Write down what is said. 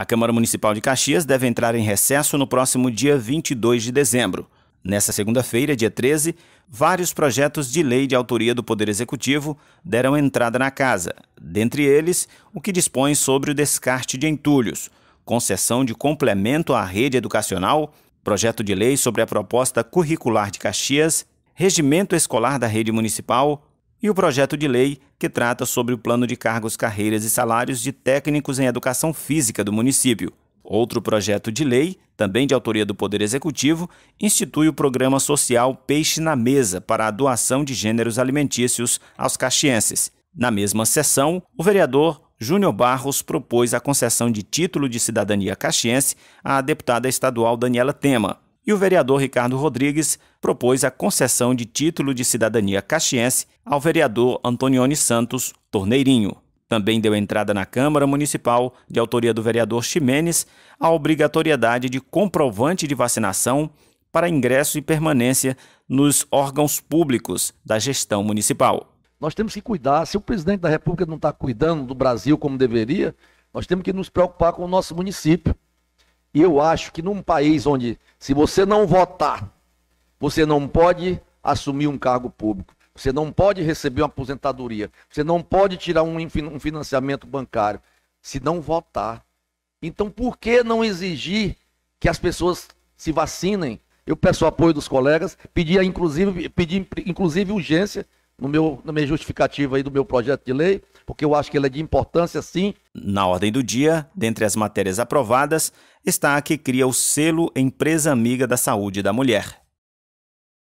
A Câmara Municipal de Caxias deve entrar em recesso no próximo dia 22 de dezembro. Nessa segunda-feira, dia 13, vários projetos de lei de autoria do Poder Executivo deram entrada na casa, dentre eles o que dispõe sobre o descarte de entulhos, concessão de complemento à rede educacional, projeto de lei sobre a proposta curricular de Caxias, regimento escolar da rede municipal, e o projeto de lei que trata sobre o plano de cargos, carreiras e salários de técnicos em educação física do município. Outro projeto de lei, também de autoria do Poder Executivo, institui o programa social Peixe na Mesa para a doação de gêneros alimentícios aos caxienses. Na mesma sessão, o vereador Júnior Barros propôs a concessão de título de cidadania caxiense à deputada estadual Daniela Tema e o vereador Ricardo Rodrigues propôs a concessão de título de cidadania caxiense ao vereador Antonione Santos Torneirinho. Também deu entrada na Câmara Municipal, de autoria do vereador Ximenes, a obrigatoriedade de comprovante de vacinação para ingresso e permanência nos órgãos públicos da gestão municipal. Nós temos que cuidar. Se o presidente da República não está cuidando do Brasil como deveria, nós temos que nos preocupar com o nosso município. E eu acho que num país onde, se você não votar, você não pode assumir um cargo público, você não pode receber uma aposentadoria, você não pode tirar um, um financiamento bancário, se não votar. Então, por que não exigir que as pessoas se vacinem? Eu peço o apoio dos colegas, pedi inclusive, pedi, inclusive urgência no meu, na minha justificativa aí do meu projeto de lei, porque eu acho que ele é de importância sim. Na ordem do dia, dentre as matérias aprovadas, está a que cria o selo Empresa Amiga da Saúde da Mulher.